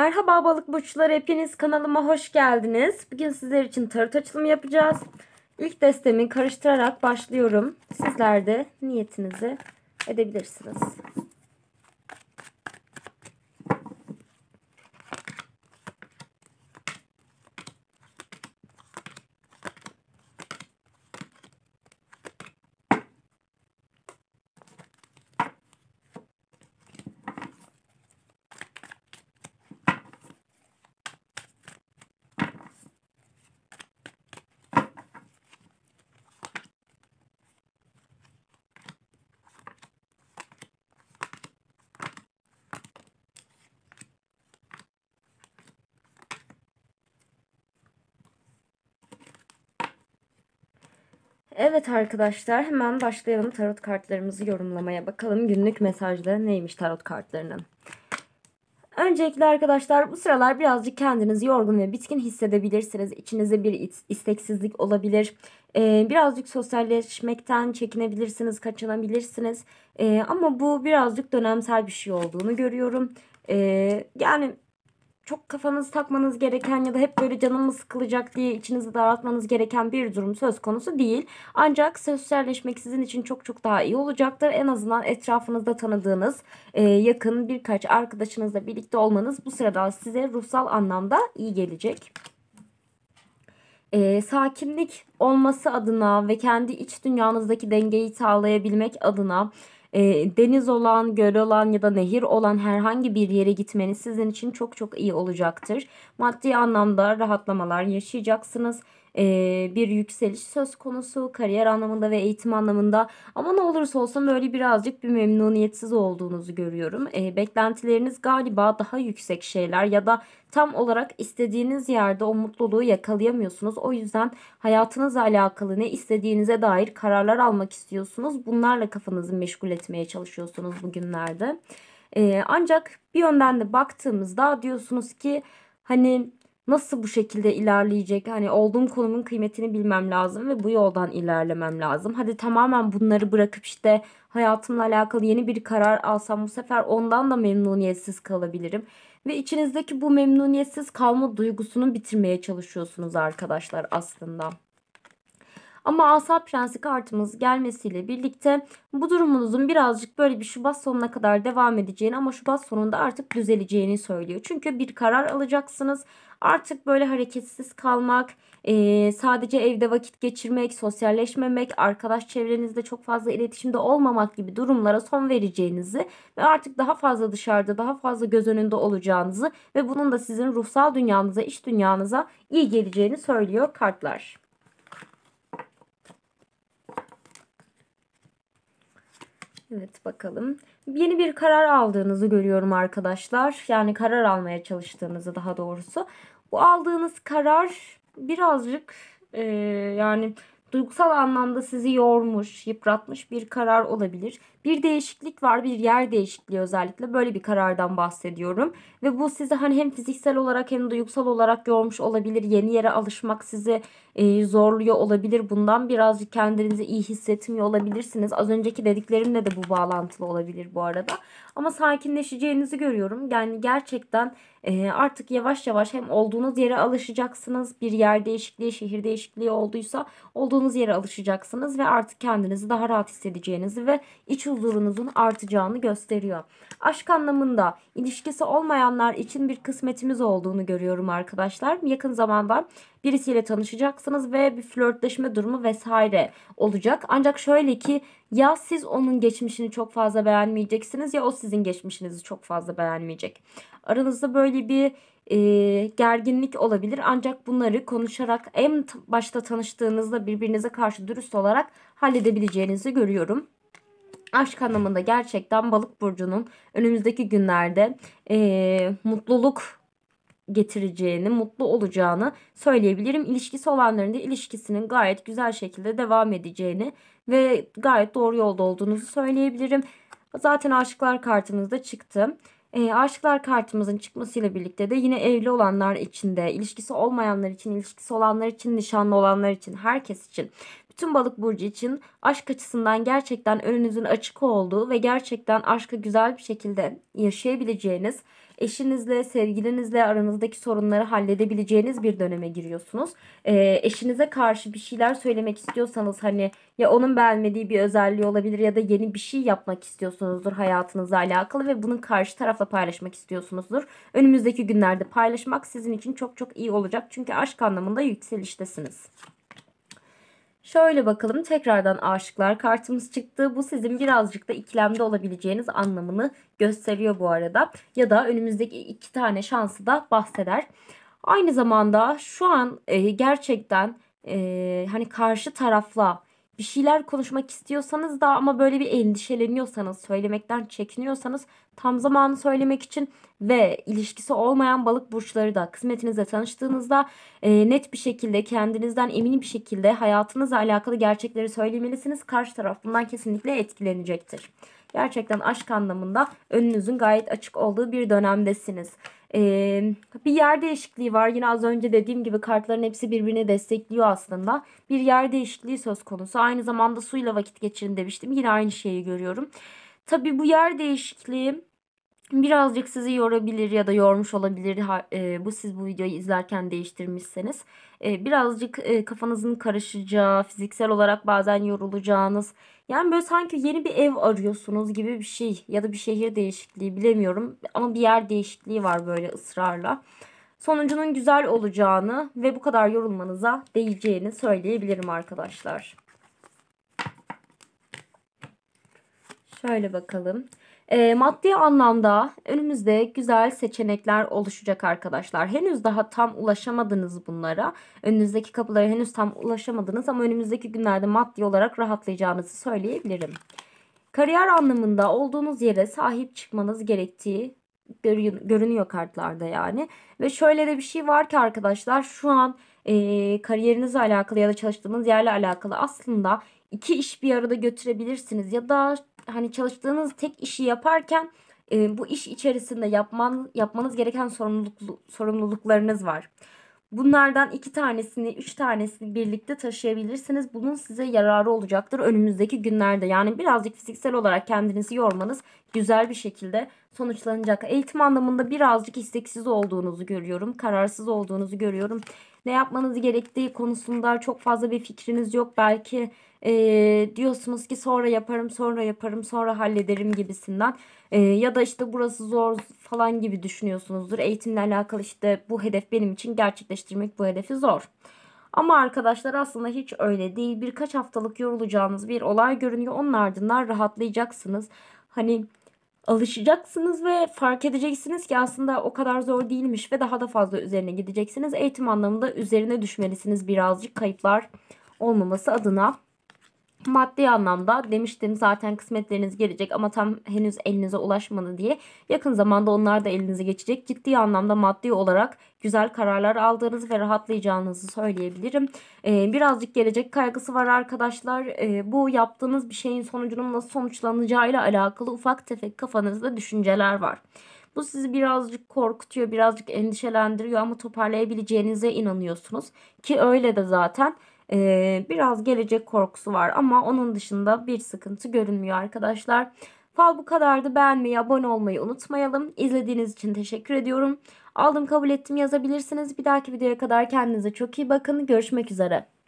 Merhaba balık burçları hepiniz kanalıma hoş geldiniz. Bugün sizler için tarot açılımı yapacağız. İlk destemi karıştırarak başlıyorum. Sizler de niyetinizi edebilirsiniz. Evet arkadaşlar hemen başlayalım tarot kartlarımızı yorumlamaya. Bakalım günlük mesajda neymiş tarot kartlarının. Öncelikle arkadaşlar bu sıralar birazcık kendinizi yorgun ve bitkin hissedebilirsiniz. İçinizde bir isteksizlik olabilir. Ee, birazcık sosyalleşmekten çekinebilirsiniz, kaçınabilirsiniz. Ee, ama bu birazcık dönemsel bir şey olduğunu görüyorum. Ee, yani çok kafanız takmanız gereken ya da hep böyle canımı sıkılacak diye içinizi daraltmanız gereken bir durum söz konusu değil. Ancak sosyalleşmek sizin için çok çok daha iyi olacaktır. En azından etrafınızda tanıdığınız e, yakın birkaç arkadaşınızla birlikte olmanız bu sırada size ruhsal anlamda iyi gelecek e, sakinlik olması adına ve kendi iç dünyanızdaki dengeyi sağlayabilmek adına e, deniz olan, göl olan ya da nehir olan herhangi bir yere gitmeniz sizin için çok çok iyi olacaktır. Maddi anlamda rahatlamalar yaşayacaksınız bir yükseliş söz konusu kariyer anlamında ve eğitim anlamında ama ne olursa olsun böyle birazcık bir memnuniyetsiz olduğunuzu görüyorum. Beklentileriniz galiba daha yüksek şeyler ya da tam olarak istediğiniz yerde o mutluluğu yakalayamıyorsunuz. O yüzden hayatınızla alakalı ne istediğinize dair kararlar almak istiyorsunuz. Bunlarla kafanızı meşgul etmeye çalışıyorsunuz bugünlerde. Ancak bir yönden de baktığımızda diyorsunuz ki hani nasıl bu şekilde ilerleyecek? Hani olduğum konumun kıymetini bilmem lazım ve bu yoldan ilerlemem lazım. Hadi tamamen bunları bırakıp işte hayatımla alakalı yeni bir karar alsam bu sefer ondan da memnuniyetsiz kalabilirim. Ve içinizdeki bu memnuniyetsiz kalma duygusunu bitirmeye çalışıyorsunuz arkadaşlar aslında. Ama Asa Prensi kartımız gelmesiyle birlikte bu durumunuzun birazcık böyle bir Şubat sonuna kadar devam edeceğini ama Şubat sonunda artık düzeleceğini söylüyor. Çünkü bir karar alacaksınız. Artık böyle hareketsiz kalmak, e, sadece evde vakit geçirmek, sosyalleşmemek, arkadaş çevrenizde çok fazla iletişimde olmamak gibi durumlara son vereceğinizi ve artık daha fazla dışarıda, daha fazla göz önünde olacağınızı ve bunun da sizin ruhsal dünyanıza, iş dünyanıza iyi geleceğini söylüyor kartlar. Evet bakalım. Yeni bir karar aldığınızı görüyorum arkadaşlar. Yani karar almaya çalıştığınızı daha doğrusu. Bu aldığınız karar birazcık e, yani duygusal anlamda sizi yormuş, yıpratmış bir karar olabilir. Bir değişiklik var, bir yer değişikliği özellikle böyle bir karardan bahsediyorum. Ve bu sizi hani hem fiziksel olarak hem duygusal olarak yormuş olabilir. Yeni yere alışmak sizi e, zorluyor olabilir. Bundan birazcık kendinizi iyi hissetmiyor olabilirsiniz. Az önceki dediklerimle de bu bağlantılı olabilir bu arada. Ama sakinleşeceğinizi görüyorum. Yani gerçekten e, artık yavaş yavaş hem olduğunuz yere alışacaksınız. Bir yer değişikliği, şehir değişikliği olduysa olduğunuz yere alışacaksınız ve artık kendinizi daha rahat hissedeceğinizi ve iç huzurunuzun artacağını gösteriyor. Aşk anlamında ilişkisi olmayanlar için bir kısmetimiz olduğunu görüyorum arkadaşlar. Yakın zamanda birisiyle tanışacaksınız ve bir flörtleşme durumu vesaire olacak. Ancak şöyle ki ya siz onun geçmişini çok fazla beğenmeyeceksiniz ya o sizin geçmişinizi çok fazla beğenmeyecek. Aranızda böyle bir e, gerginlik olabilir ancak bunları konuşarak en başta tanıştığınızda birbirinize karşı dürüst olarak halledebileceğinizi görüyorum aşk anlamında gerçekten balık burcunun önümüzdeki günlerde e, mutluluk getireceğini, mutlu olacağını söyleyebilirim. İlişkisi olanların da ilişkisinin gayet güzel şekilde devam edeceğini ve gayet doğru yolda olduğunuzu söyleyebilirim. Zaten aşıklar da çıktı. E, aşıklar kartımızın çıkmasıyla birlikte de yine evli olanlar için de, ilişkisi olmayanlar için, ilişkisi olanlar için, nişanlı olanlar için, herkes için tüm balık burcu için aşk açısından gerçekten önünüzün açık olduğu ve gerçekten aşkı güzel bir şekilde yaşayabileceğiniz, eşinizle, sevgilinizle aranızdaki sorunları halledebileceğiniz bir döneme giriyorsunuz. E, eşinize karşı bir şeyler söylemek istiyorsanız hani ya onun beğenmediği bir özelliği olabilir ya da yeni bir şey yapmak istiyorsunuzdur hayatınızla alakalı ve bunun karşı tarafla paylaşmak istiyorsunuzdur. Önümüzdeki günlerde paylaşmak sizin için çok çok iyi olacak çünkü aşk anlamında yükseliştesiniz. Şöyle bakalım tekrardan aşıklar kartımız çıktı. Bu sizin birazcık da ikilemde olabileceğiniz anlamını gösteriyor bu arada. Ya da önümüzdeki iki tane şansı da bahseder. Aynı zamanda şu an e, gerçekten e, hani karşı tarafla bir şeyler konuşmak istiyorsanız da ama böyle bir endişeleniyorsanız, söylemekten çekiniyorsanız tam zamanı söylemek için ve ilişkisi olmayan balık burçları da kısmetinizle tanıştığınızda e, net bir şekilde kendinizden emin bir şekilde hayatınızla alakalı gerçekleri söylemelisiniz. Karşı taraf bundan kesinlikle etkilenecektir. Gerçekten aşk anlamında önünüzün gayet açık olduğu bir dönemdesiniz. Ee, bir yer değişikliği var. Yine az önce dediğim gibi kartların hepsi birbirini destekliyor aslında. Bir yer değişikliği söz konusu. Aynı zamanda suyla vakit geçirin demiştim. Yine aynı şeyi görüyorum. Tabii bu yer değişikliği birazcık sizi yorabilir ya da yormuş olabilir. E, bu siz bu videoyu izlerken değiştirmişseniz. E, birazcık e, kafanızın karışacağı, fiziksel olarak bazen yorulacağınız. Yani böyle sanki yeni bir ev arıyorsunuz gibi bir şey ya da bir şehir değişikliği bilemiyorum. Ama bir yer değişikliği var böyle ısrarla. Sonucunun güzel olacağını ve bu kadar yorulmanıza değeceğini söyleyebilirim arkadaşlar. Şöyle bakalım. E, maddi anlamda önümüzde güzel seçenekler oluşacak arkadaşlar. Henüz daha tam ulaşamadınız bunlara. Önünüzdeki kapılara henüz tam ulaşamadınız ama önümüzdeki günlerde maddi olarak rahatlayacağınızı söyleyebilirim. Kariyer anlamında olduğunuz yere sahip çıkmanız gerektiği görünüyor kartlarda yani. Ve şöyle de bir şey var ki arkadaşlar şu an e, kariyerinizle alakalı ya da çalıştığınız yerle alakalı aslında iki iş bir arada götürebilirsiniz ya da hani çalıştığınız tek işi yaparken e, bu iş içerisinde yapman, yapmanız gereken sorumluluk, sorumluluklarınız var. Bunlardan iki tanesini, üç tanesini birlikte taşıyabilirsiniz. Bunun size yararı olacaktır önümüzdeki günlerde. Yani birazcık fiziksel olarak kendinizi yormanız güzel bir şekilde sonuçlanacak. Eğitim anlamında birazcık isteksiz olduğunuzu görüyorum. Kararsız olduğunuzu görüyorum. Ne yapmanız gerektiği konusunda çok fazla bir fikriniz yok. Belki e, diyorsunuz ki sonra yaparım sonra yaparım sonra hallederim gibisinden e, ya da işte burası zor falan gibi düşünüyorsunuzdur. Eğitimle alakalı işte bu hedef benim için gerçekleştirmek bu hedefi zor. Ama arkadaşlar aslında hiç öyle değil. Birkaç haftalık yorulacağınız bir olay görünüyor. Onun ardından rahatlayacaksınız. Hani alışacaksınız ve fark edeceksiniz ki aslında o kadar zor değilmiş ve daha da fazla üzerine gideceksiniz. Eğitim anlamında üzerine düşmelisiniz birazcık kayıplar olmaması adına maddi anlamda demiştim zaten kısmetleriniz gelecek ama tam henüz elinize ulaşmadı diye yakın zamanda onlar da elinize geçecek. Ciddi anlamda maddi olarak güzel kararlar aldığınız ve rahatlayacağınızı söyleyebilirim. Ee, birazcık gelecek kaygısı var arkadaşlar. Ee, bu yaptığınız bir şeyin sonucunun nasıl sonuçlanacağıyla alakalı ufak tefek kafanızda düşünceler var. Bu sizi birazcık korkutuyor, birazcık endişelendiriyor ama toparlayabileceğinize inanıyorsunuz ki öyle de zaten. Ee, biraz gelecek korkusu var ama onun dışında bir sıkıntı görünmüyor arkadaşlar. Fal bu kadardı. Beğenmeyi, abone olmayı unutmayalım. İzlediğiniz için teşekkür ediyorum. Aldım kabul ettim yazabilirsiniz. Bir dahaki videoya kadar kendinize çok iyi bakın. Görüşmek üzere.